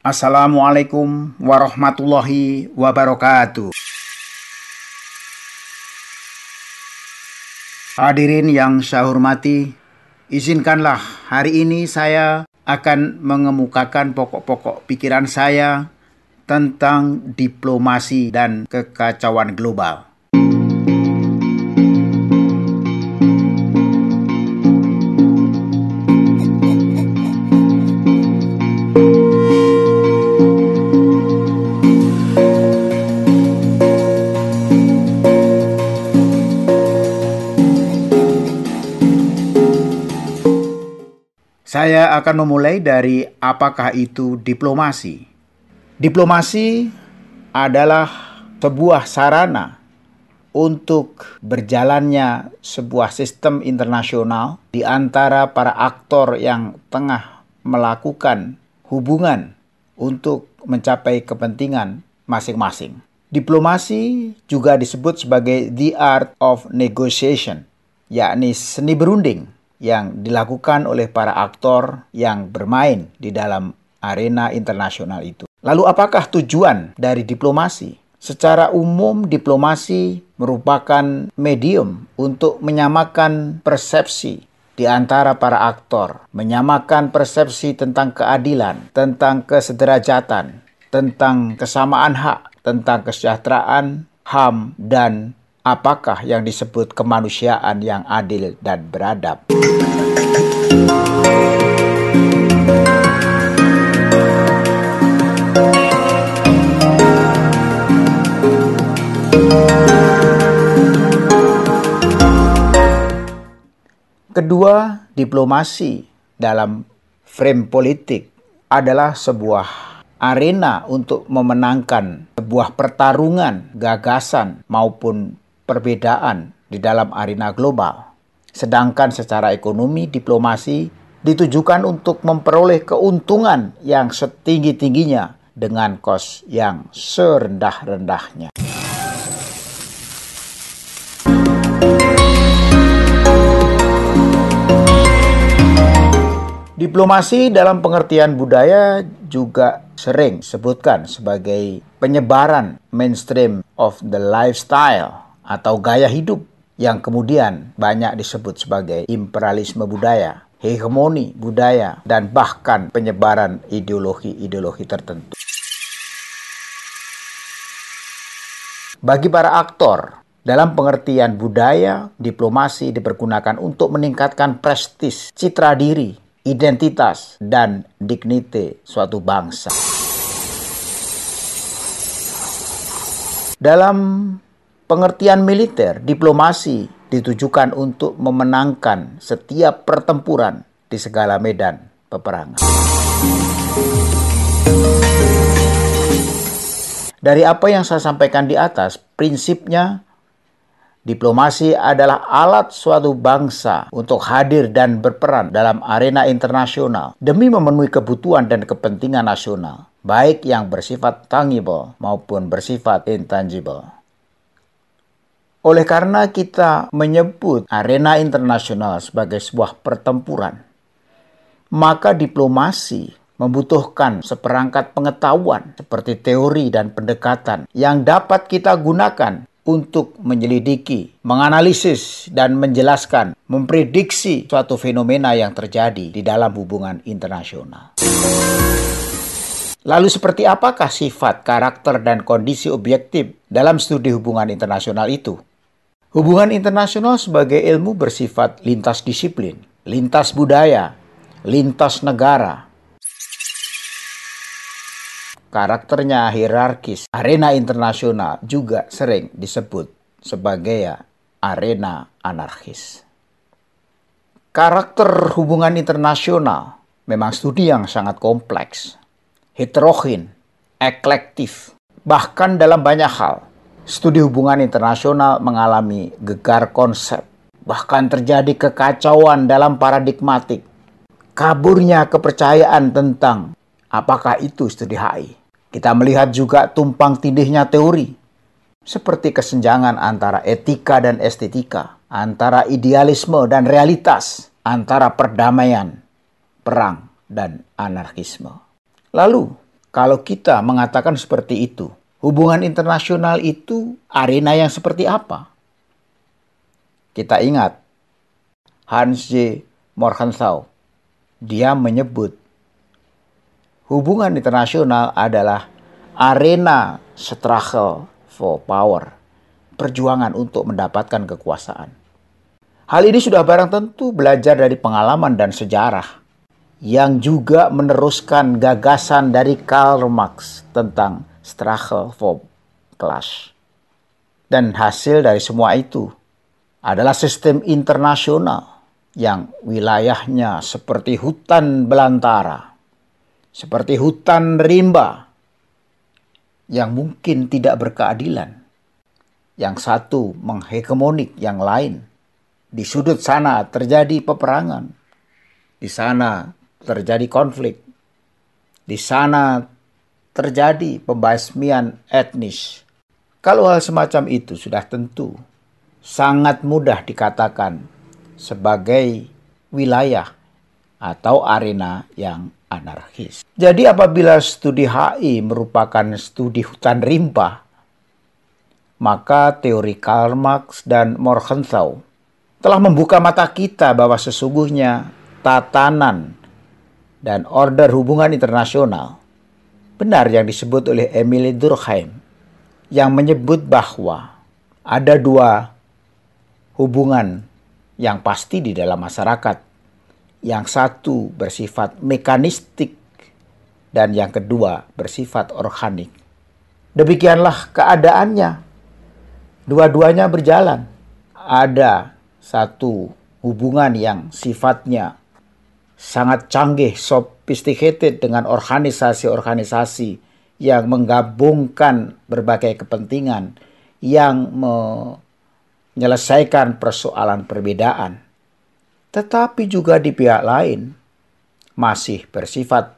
Assalamualaikum warahmatullahi wabarakatuh. Hadirin yang saya hormati, izinkanlah hari ini saya akan mengemukakan pokok-pokok pikiran saya tentang diplomasi dan kekacauan global. Saya akan memulai dari apakah itu diplomasi. Diplomasi adalah sebuah sarana untuk berjalannya sebuah sistem internasional di antara para aktor yang tengah melakukan hubungan untuk mencapai kepentingan masing-masing. Diplomasi juga disebut sebagai the art of negotiation, yakni seni berunding yang dilakukan oleh para aktor yang bermain di dalam arena internasional itu. Lalu apakah tujuan dari diplomasi? Secara umum diplomasi merupakan medium untuk menyamakan persepsi di antara para aktor, menyamakan persepsi tentang keadilan, tentang kesederajatan, tentang kesamaan hak, tentang kesejahteraan, HAM, dan apakah yang disebut kemanusiaan yang adil dan beradab. Kedua, diplomasi dalam frame politik adalah sebuah arena untuk memenangkan sebuah pertarungan gagasan maupun perbedaan di dalam arena global. Sedangkan secara ekonomi, diplomasi ditujukan untuk memperoleh keuntungan yang setinggi-tingginya dengan kos yang serendah-rendahnya. Diplomasi dalam pengertian budaya juga sering disebutkan sebagai penyebaran mainstream of the lifestyle atau gaya hidup yang kemudian banyak disebut sebagai imperialisme budaya, hegemoni budaya, dan bahkan penyebaran ideologi-ideologi tertentu. Bagi para aktor, dalam pengertian budaya, diplomasi dipergunakan untuk meningkatkan prestis, citra diri, identitas, dan dignity suatu bangsa. Dalam Pengertian militer, diplomasi ditujukan untuk memenangkan setiap pertempuran di segala medan peperangan. Dari apa yang saya sampaikan di atas, prinsipnya diplomasi adalah alat suatu bangsa untuk hadir dan berperan dalam arena internasional demi memenuhi kebutuhan dan kepentingan nasional, baik yang bersifat tangible maupun bersifat intangible. Oleh karena kita menyebut arena internasional sebagai sebuah pertempuran, maka diplomasi membutuhkan seperangkat pengetahuan seperti teori dan pendekatan yang dapat kita gunakan untuk menyelidiki, menganalisis, dan menjelaskan, memprediksi suatu fenomena yang terjadi di dalam hubungan internasional. Lalu seperti apakah sifat, karakter, dan kondisi objektif dalam studi hubungan internasional itu? Hubungan internasional sebagai ilmu bersifat lintas disiplin, lintas budaya, lintas negara. Karakternya hierarkis. Arena internasional juga sering disebut sebagai ya, arena anarkis. Karakter hubungan internasional memang studi yang sangat kompleks, heterogen, eklektif, bahkan dalam banyak hal studi hubungan internasional mengalami gegar konsep, bahkan terjadi kekacauan dalam paradigmatik. Kaburnya kepercayaan tentang apakah itu studi HI. Kita melihat juga tumpang tindihnya teori, seperti kesenjangan antara etika dan estetika, antara idealisme dan realitas, antara perdamaian, perang, dan anarkisme. Lalu, kalau kita mengatakan seperti itu, Hubungan internasional itu arena yang seperti apa? Kita ingat Hans J. Morgenthau. Dia menyebut hubungan internasional adalah arena struggle for power, perjuangan untuk mendapatkan kekuasaan. Hal ini sudah barang tentu belajar dari pengalaman dan sejarah yang juga meneruskan gagasan dari Karl Marx tentang Struggle for class. Dan hasil dari semua itu adalah sistem internasional yang wilayahnya seperti hutan belantara, seperti hutan rimba yang mungkin tidak berkeadilan. Yang satu menghegemonik yang lain. Di sudut sana terjadi peperangan. Di sana terjadi konflik. Di sana terjadi pembasmian etnis. Kalau hal semacam itu sudah tentu sangat mudah dikatakan sebagai wilayah atau arena yang anarkis. Jadi apabila studi HI merupakan studi hutan rimba, maka teori Karl Marx dan Morgenthau telah membuka mata kita bahwa sesungguhnya tatanan dan order hubungan internasional Benar yang disebut oleh Emily Durkheim yang menyebut bahwa ada dua hubungan yang pasti di dalam masyarakat. Yang satu bersifat mekanistik dan yang kedua bersifat organik. Demikianlah keadaannya. Dua-duanya berjalan. Ada satu hubungan yang sifatnya sangat canggih, sop sophisticated dengan organisasi-organisasi yang menggabungkan berbagai kepentingan yang menyelesaikan persoalan perbedaan. Tetapi juga di pihak lain masih bersifat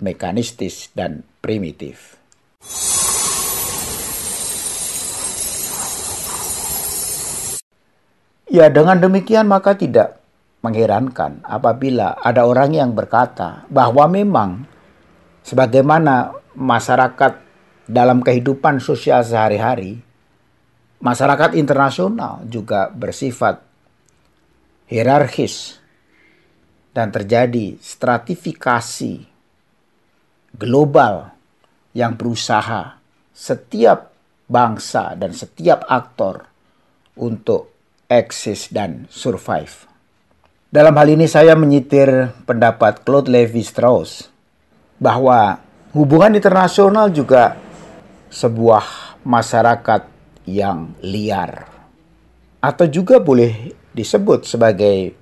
mekanistis dan primitif. Ya, dengan demikian maka tidak mengherankan apabila ada orang yang berkata bahwa memang sebagaimana masyarakat dalam kehidupan sosial sehari-hari, masyarakat internasional juga bersifat hierarkis dan terjadi stratifikasi global yang berusaha setiap bangsa dan setiap aktor untuk eksis dan survive. Dalam hal ini saya menyitir pendapat Claude Levi-Strauss bahwa hubungan internasional juga sebuah masyarakat yang liar atau juga boleh disebut sebagai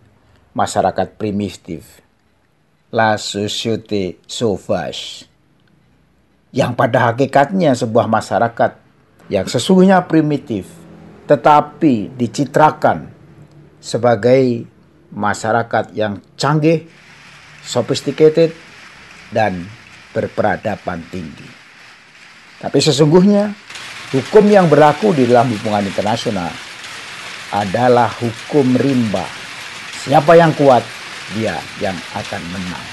masyarakat primitif la société sauvage yang pada hakikatnya sebuah masyarakat yang sesungguhnya primitif tetapi dicitrakan sebagai masyarakat yang canggih, sophisticated, dan berperadaban tinggi. Tapi sesungguhnya, hukum yang berlaku di dalam hubungan internasional adalah hukum rimba. Siapa yang kuat, dia yang akan menang.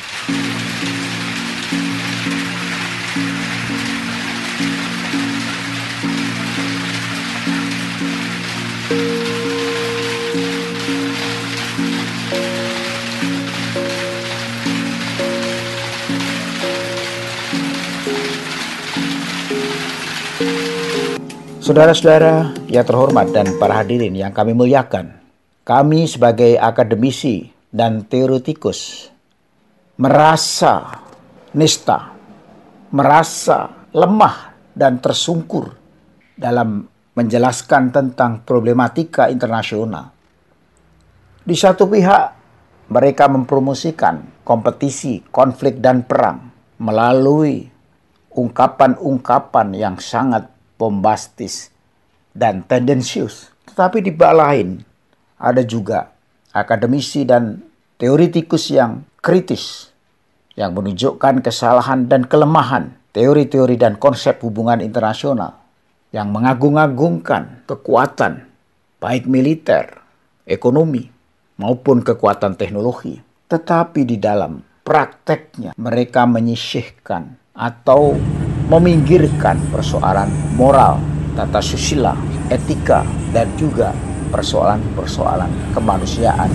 Saudara-saudara yang terhormat dan para hadirin yang kami muliakan, kami sebagai akademisi dan teoretikus merasa nista, merasa lemah dan tersungkur dalam menjelaskan tentang problematika internasional. Di satu pihak, mereka mempromosikan kompetisi, konflik, dan perang melalui ungkapan-ungkapan yang sangat bombastis dan tendensius. Tetapi di bak lain ada juga akademisi dan teoritikus yang kritis yang menunjukkan kesalahan dan kelemahan teori-teori dan konsep hubungan internasional yang mengagung-agungkan kekuatan baik militer, ekonomi, maupun kekuatan teknologi. Tetapi di dalam prakteknya mereka menyisihkan atau meminggirkan persoalan moral, tata susila, etika, dan juga persoalan-persoalan kemanusiaan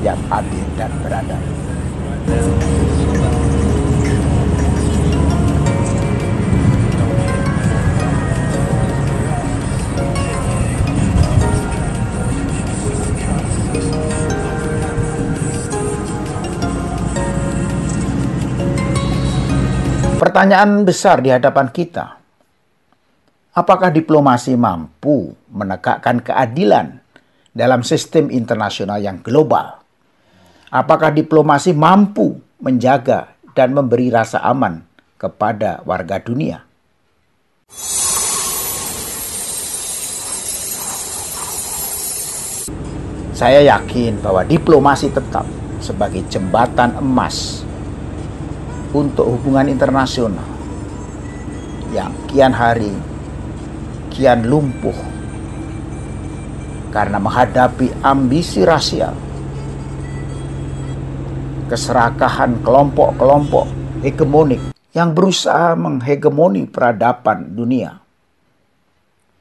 yang adil dan beradab. pertanyaan besar di hadapan kita. Apakah diplomasi mampu menegakkan keadilan dalam sistem internasional yang global? Apakah diplomasi mampu menjaga dan memberi rasa aman kepada warga dunia? Saya yakin bahwa diplomasi tetap sebagai jembatan emas untuk hubungan internasional yang kian hari kian lumpuh karena menghadapi ambisi rasial, keserakahan kelompok-kelompok hegemonik yang berusaha menghegemoni peradaban dunia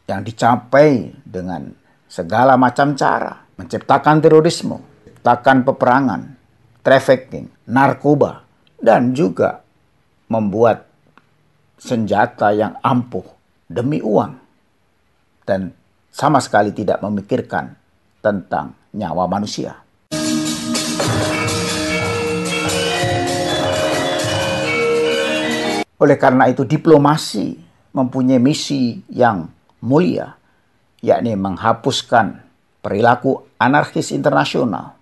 yang dicapai dengan segala macam cara menciptakan terorisme, menciptakan peperangan, trafficking, narkoba, dan juga membuat senjata yang ampuh demi uang dan sama sekali tidak memikirkan tentang nyawa manusia. Oleh karena itu diplomasi mempunyai misi yang mulia yakni menghapuskan perilaku anarkis internasional,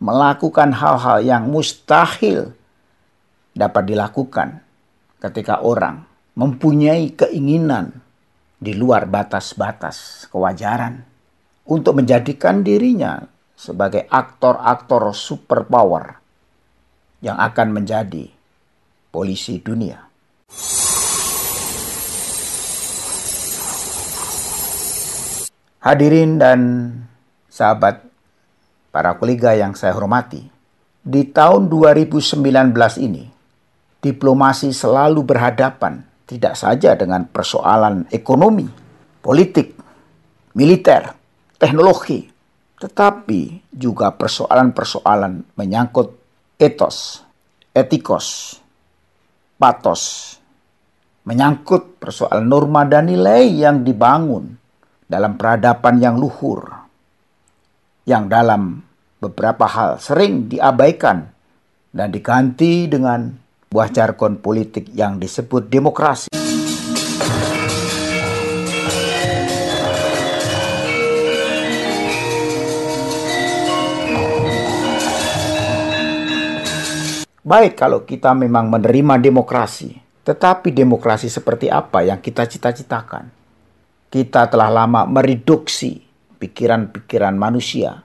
melakukan hal-hal yang mustahil dapat dilakukan ketika orang mempunyai keinginan di luar batas-batas kewajaran untuk menjadikan dirinya sebagai aktor-aktor superpower yang akan menjadi polisi dunia. Hadirin dan sahabat para kolega yang saya hormati, di tahun 2019 ini diplomasi selalu berhadapan tidak saja dengan persoalan ekonomi, politik, militer, teknologi, tetapi juga persoalan-persoalan menyangkut etos, etikos, patos, menyangkut persoalan norma dan nilai yang dibangun dalam peradaban yang luhur, yang dalam beberapa hal sering diabaikan dan diganti dengan sebuah jargon politik yang disebut demokrasi. Baik kalau kita memang menerima demokrasi, tetapi demokrasi seperti apa yang kita cita-citakan? Kita telah lama mereduksi pikiran-pikiran manusia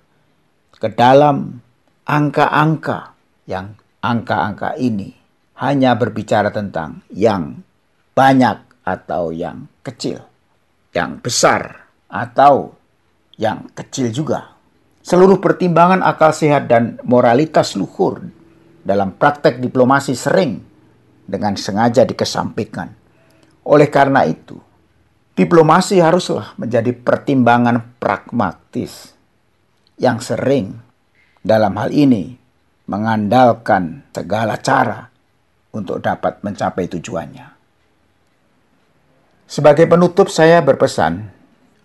ke dalam angka-angka yang angka-angka ini hanya berbicara tentang yang banyak atau yang kecil, yang besar atau yang kecil juga. Seluruh pertimbangan akal sehat dan moralitas luhur dalam praktek diplomasi sering dengan sengaja dikesampingkan. Oleh karena itu, diplomasi haruslah menjadi pertimbangan pragmatis yang sering dalam hal ini mengandalkan segala cara untuk dapat mencapai tujuannya. Sebagai penutup, saya berpesan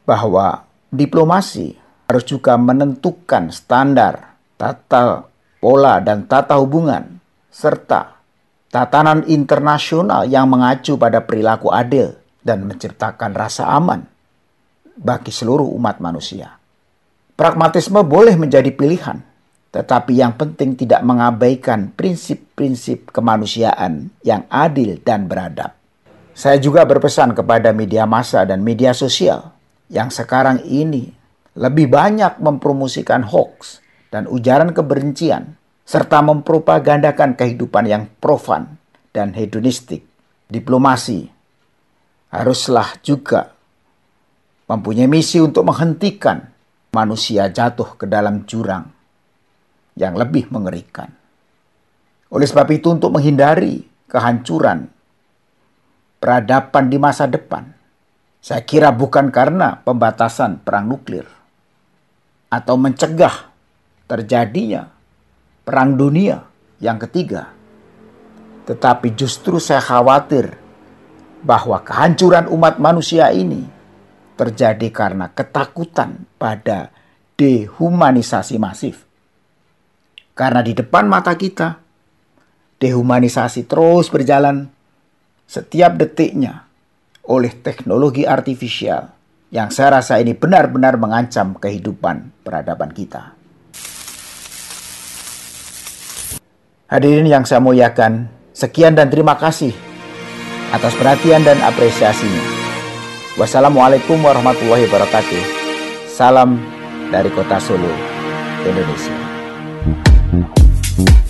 bahwa diplomasi harus juga menentukan standar, tata pola, dan tata hubungan, serta tatanan internasional yang mengacu pada perilaku adil dan menciptakan rasa aman bagi seluruh umat manusia. Pragmatisme boleh menjadi pilihan, tetapi yang penting tidak mengabaikan prinsip-prinsip kemanusiaan yang adil dan beradab. Saya juga berpesan kepada media massa dan media sosial yang sekarang ini lebih banyak mempromosikan hoax dan ujaran kebencian serta mempropagandakan kehidupan yang profan dan hedonistik. Diplomasi haruslah juga mempunyai misi untuk menghentikan manusia jatuh ke dalam jurang yang lebih mengerikan. Oleh sebab itu untuk menghindari kehancuran peradaban di masa depan, saya kira bukan karena pembatasan perang nuklir atau mencegah terjadinya perang dunia yang ketiga. Tetapi justru saya khawatir bahwa kehancuran umat manusia ini terjadi karena ketakutan pada dehumanisasi masif karena di depan mata kita, dehumanisasi terus berjalan setiap detiknya oleh teknologi artifisial yang saya rasa ini benar-benar mengancam kehidupan peradaban kita. Hadirin yang saya muliakan, sekian dan terima kasih atas perhatian dan apresiasinya. Wassalamualaikum warahmatullahi wabarakatuh. Salam dari kota Solo, Indonesia. Thank you.